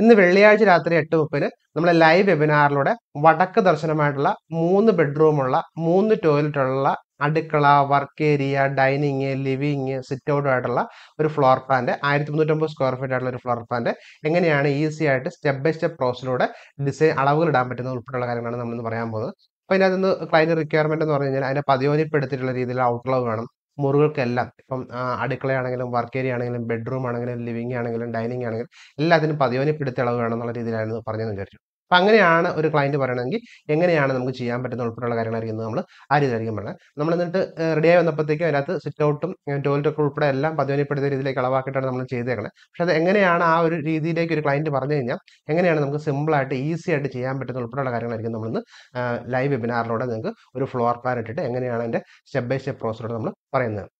ഇന്ന് വെള്ളിയാഴ്ച രാത്രി എട്ട് മുപ്പതിന് നമ്മളെ ലൈവ് വെബിനാറിലൂടെ വടക്ക് ദർശനമായിട്ടുള്ള മൂന്ന് ബെഡ്റൂമുള്ള മൂന്ന് ടോയ്ലറ്റുള്ള അടുക്കള work area dining living sit out ആയിട്ടുള്ള ഒരു ഫ്ലോർ പ്ലാന്റ് ആയിരത്തി മുന്നൂറ്റമ്പത് സ്ക്വയർ ഫീറ്റ് ആയിട്ടുള്ള ഒരു ഫ്ലോർ പ്ലാന്റ് എങ്ങനെയാണ് ഈസി ആയിട്ട് സ്റ്റെപ്പ് ബൈ സ്റ്റെപ്പ് പ്രോസസ്സിലൂടെ ഡിസൈൻ അളവുകൾ ഇടാൻ പറ്റുന്ന ഉൾപ്പെടെയുള്ള കാര്യങ്ങളാണ് നമ്മളിന്ന് പറയാൻ പോകുന്നത് അപ്പോൾ അതിനകത്ത് നിന്ന് ക്ലയൻറ്റ് റിക്വയർമെൻറ്റ് എന്ന് പറഞ്ഞു കഴിഞ്ഞാൽ അതിനെ പതിയോനിപ്പെടുത്തിയിട്ടുള്ള രീതിയിൽ ഔട്ട്ലവ് വേണം മുറികൾക്കെല്ലാം ഇപ്പം അടുക്കളയാണെങ്കിലും വർക്ക് ഏരിയ ആണെങ്കിലും ബെഡ്റൂം ആണെങ്കിലും ലിവിങ് ആണെങ്കിലും ഡൈനിങ് ആണെങ്കിലും എല്ലാത്തിനും പതിയോനിപ്പെടുത്തിയ അളവ് വേണം എന്നുള്ള രീതിയിലായിരുന്നു പറഞ്ഞതെന്ന് വിചാരിച്ചു അപ്പം അങ്ങനെയാണ് ഒരു ക്ലയൻറ്റ് പറയണമെങ്കിൽ എങ്ങനെയാണ് നമുക്ക് ചെയ്യാൻ പറ്റുന്ന ഉൾപ്പെടെയുള്ള കാര്യങ്ങളായിരിക്കും നമ്മൾ ആ രീതിയിലായിരിക്കും പറയുന്നത് നമ്മൾ എന്നിട്ട് റെഡിയായി വന്നപ്പോഴത്തേക്കും അതിനകത്ത് സിറ്റൗട്ടും ഔട്ടും ടോയ്ലറ്റൊക്കെ ഉൾപ്പെടെ എല്ലാം പതിവനിപ്പെടുത്തിയ രീതിയിലേക്ക് അളവാക്കിയിട്ടാണ് നമ്മൾ ചെയ്തേക്കുന്നത് പക്ഷേ അത് എങ്ങനെയാണ് ആ ഒരു രീതിയിലേക്ക് ഒരു ക്ലയൻറ്റ് പറഞ്ഞു കഴിഞ്ഞാൽ എങ്ങനെയാണ് നമുക്ക് സിമ്പിളായിട്ട് ഈസി ആയിട്ട് ചെയ്യാൻ പറ്റുന്ന ഉൾപ്പെടെയുള്ള കാര്യങ്ങളായിരിക്കും നമ്മളിന്ന് ലൈവ് വെബിനാറിലൂടെ നിങ്ങൾക്ക് ഒരു ഫ്ലോർ പ്ലാൻ ഇട്ടിട്ട് എങ്ങനെയാണ് അതിൻ്റെ സ്റ്റെപ്പ് ബൈ സ്റ്റെപ്പ് പ്രോസസ്സിലൂടെ നമ്മൾ പറയുന്നത്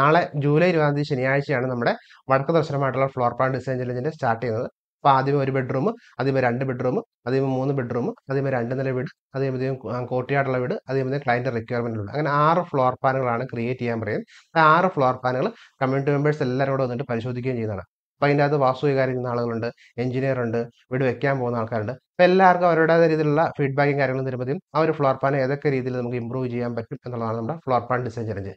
നാളെ ജൂലൈ ഇരുപതാം തീയതി ശനിയാഴ്ചയാണ് നമ്മുടെ വടക്ക് ദർശനമായിട്ടുള്ള ഫ്ലോർ പ്ലാൻ ഡിസൈൻ ചലഞ്ചിൻ്റെ സ്റ്റാർട്ട് ചെയ്യുന്നത് അപ്പോൾ ആദ്യമേ ഒരു ബെഡ്റൂം അതേപോലെ രണ്ട് ബെഡ്റൂം അതേപോലെ മൂന്ന് ബെഡ്റൂം അതേപോലെ രണ്ട് നില വീട് അതേപോലെ കോർട്ടിയാർഡുള്ള വീട് അതേമതേ ക്ലയൻറ്റ് ഉള്ളത് അങ്ങനെ ആറ് ഫ്ലോർ പാനുകളാണ് ക്രിയേറ്റ് ചെയ്യാൻ പറയുന്നത് ആ ആറ് ഫ്ലോർ പ്ലാനുകൾ കമ്മ്യൂണിറ്റി മെമ്പേഴ്സ് എല്ലാവരും കൂടെ വന്നിട്ട് പരിശോധിക്കുകയും ചെയ്യുന്നതാണ് അപ്പോൾ അതിൻ്റെ അത് വാസ്തു ചെയ്യുന്ന ആളുകളുണ്ട് എഞ്ചിനീയർ ഉണ്ട് വീട് വെക്കാൻ പോകുന്ന ആൾക്കാരുണ്ട് അപ്പോൾ എല്ലാവർക്കും അവരുടേതായ രീതിയിലുള്ള ഫീഡ്ബാക്കും കാര്യങ്ങളും നിരവധിയും ആ ഒരു ഫ്ലോർ പ്ലാൻ ഏതൊക്കെ രീതിയിൽ നമുക്ക് ഇമ്പ്രൂവ് ചെയ്യാൻ പറ്റും എന്നുള്ളതാണ് നമ്മുടെ ഫ്ലോർ പ്ലാൻ ഡിസൈൻ ചലഞ്ച്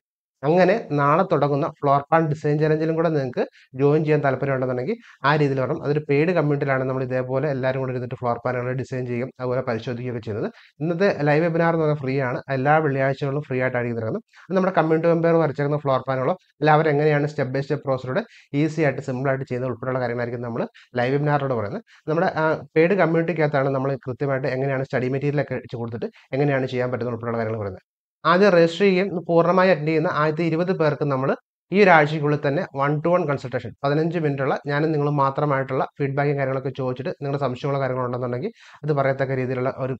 അങ്ങനെ നാളെ തുടങ്ങുന്ന ഫ്ലോർ പ്ലാൻ ഡിസൈൻ ചലഞ്ചിലും കൂടെ നിങ്ങൾക്ക് ജോയിൻ ചെയ്യാൻ താല്പര്യമുണ്ടെന്നുണ്ടെങ്കിൽ ആ രീതിയിൽ വരണം അതൊരു പെയ്ഡ് കമ്മ്യൂണിറ്റിയിലാണ് നമ്മൾ ഇതേപോലെ എല്ലാവരും കൂടെ ഇരുന്നിട്ട് ഫ്ലോർ പ്ലാനുകൾ ഡിസൈൻ ചെയ്യും അതുപോലെ പരിശോധിക്കുകയൊക്കെ ചെയ്യുന്നത് ഇന്നത്തെ ലൈവ് വെബിനാർ എന്ന് പറഞ്ഞാൽ ഫ്രീ ആണ് എല്ലാ വെള്ളിയാഴ്ചകളും ഫ്രീ ആയിരിക്കും തരുന്നത് നമ്മുടെ കമ്മ്യൂണിറ്റി മെമ്പർ വരച്ചേക്കുന്ന ഫ്ലോർ പ്ലാനുകളോ അല്ല എങ്ങനെയാണ് സ്റ്റെപ്പ് ബൈ സ്റ്റെപ്പ് പ്രോസസ്സിലൂടെ ഈസി ആയിട്ട് സിമ്പിൾ ആയിട്ട് ചെയ്യുന്ന ഉൾപ്പെടെയുള്ള കാര്യങ്ങളായിരിക്കും നമ്മൾ ലൈവ് വെബിനാറിലൂടെ പറയുന്നത് നമ്മുടെ പെയ്ഡ് കമ്മ്യൂണിറ്റിക്കകത്താണ് നമ്മൾ കൃത്യമായിട്ട് എങ്ങനെയാണ് സ്റ്റഡി മെറ്റീരിയലൊക്കെ വെച്ച് കൊടുത്തിട്ട് എങ്ങനെയാണ് ചെയ്യാൻ പറ്റുന്ന ഉൾപ്പെടെയുള്ള കാര്യങ്ങൾ പറയുന്നത് ആദ്യം രജിസ്റ്റർ ചെയ്യുകയും പൂർണ്ണമായി അറ്റൻഡ് ചെയ്യുന്ന ആദ്യത്തെ ഇരുപത് പേർക്ക് നമ്മൾ ഈ ഒരാഴ്ചയ്ക്കുള്ളിൽ തന്നെ വൺ ടു വൺ കൺസൾട്ടേഷൻ പതിനഞ്ച് മിനിറ്റുള്ള ഞാനും നിങ്ങൾ മാത്രമായിട്ടുള്ള ഫീഡ്ബാക്കും കാര്യങ്ങളൊക്കെ ചോദിച്ചിട്ട് നിങ്ങളുടെ സംശയങ്ങളോ കാര്യങ്ങളോ ഉണ്ടെന്നുണ്ടെങ്കിൽ അത് പറയത്തക്ക രീതിയിലുള്ള ഒരു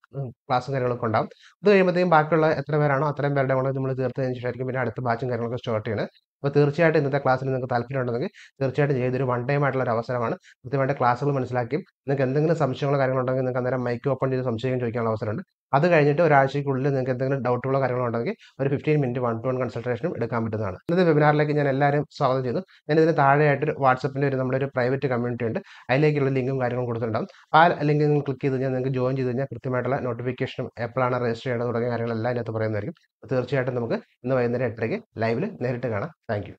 ക്ലാസ്സും കാര്യങ്ങളൊക്കെ ഉണ്ടാകും അത് കഴിയുമ്പോഴത്തേക്കും ബാക്കിയുള്ള എത്ര പേരാണോ അത്രയും പേരുടെ കൂടെ നമ്മൾ തീർത്തതിന് ശേഷമായിരിക്കും പിന്നെ അടുത്ത ബാച്ചും കാര്യങ്ങളൊക്കെ സ്റ്റാർട്ട് ചെയ്യുന്നത് അപ്പോൾ തീർച്ചയായിട്ടും ഇന്നത്തെ ക്ലാസ്സിൽ നിങ്ങൾക്ക് താല്പര്യമുണ്ടെങ്കിൽ തീർച്ചയായിട്ടും ചെയ്തൊരു വൺ ടൈം ആയിട്ടുള്ള ഒരു അവസരമാണ് കൃത്യമായിട്ട് ക്ലാസ്സുകൾ മനസ്സിലാക്കി നിങ്ങൾക്ക് എന്തെങ്കിലും സംശയങ്ങളോ കാര്യങ്ങളുണ്ടെങ്കിൽ നിങ്ങൾക്ക് അന്നേരം മൈക്ക് ഓപ്പൺ ചെയ്ത് സംശയം ചോദിക്കാനുള്ള അവസരമുണ്ട് അത് കഴിഞ്ഞിട്ട് ഒരാഴ്ചയ്ക്കുള്ളിൽ നിങ്ങൾക്ക് എന്തെങ്കിലും ഡൗട്ടുകളോ കാര്യങ്ങളോ ഉണ്ടെങ്കിൽ ഒരു fifteen minute one to one കൺസൾട്ടേഷനും എടുക്കാൻ പറ്റുന്നതാണ് ഇന്നത്തെ വെബിനാറിലേക്ക് ഞാൻ എല്ലാവരും സ്വാഗതം ചെയ്തു ഞാൻ ഇതിന് താഴെയായിട്ട് ഒരു വാട്സപ്പിൻ്റെ ഒരു നമ്മുടെ ഒരു പ്രൈവറ്റ് കമ്മ്യൂണിറ്റി ഉണ്ട് അതിലേക്കുള്ള ലിങ്കും കാര്യങ്ങളും കൊടുത്തിട്ടുണ്ടാകും ആ ലിങ്ക് നിങ്ങൾ ക്ലിക്ക് ചെയ്ത് കഴിഞ്ഞാൽ നിങ്ങൾക്ക് ജോയിൻ ചെയ്ത് കഴിഞ്ഞാൽ കൃത്യമായിട്ടുള്ള നോട്ടിഫിക്കേഷനും എപ്പോഴാണ് രജിസ്റ്റർ ചെയ്യേണ്ടത് തുടങ്ങിയ കാര്യങ്ങളെല്ലാം അതിനകത്ത് പറയുന്നതായിരിക്കും തീർച്ചയായിട്ടും നമുക്ക് ഇന്ന് വൈകുന്നേരം എട്ടരയ്ക്ക് ലൈവിൽ നേരിട്ട് കാണാം താങ്ക്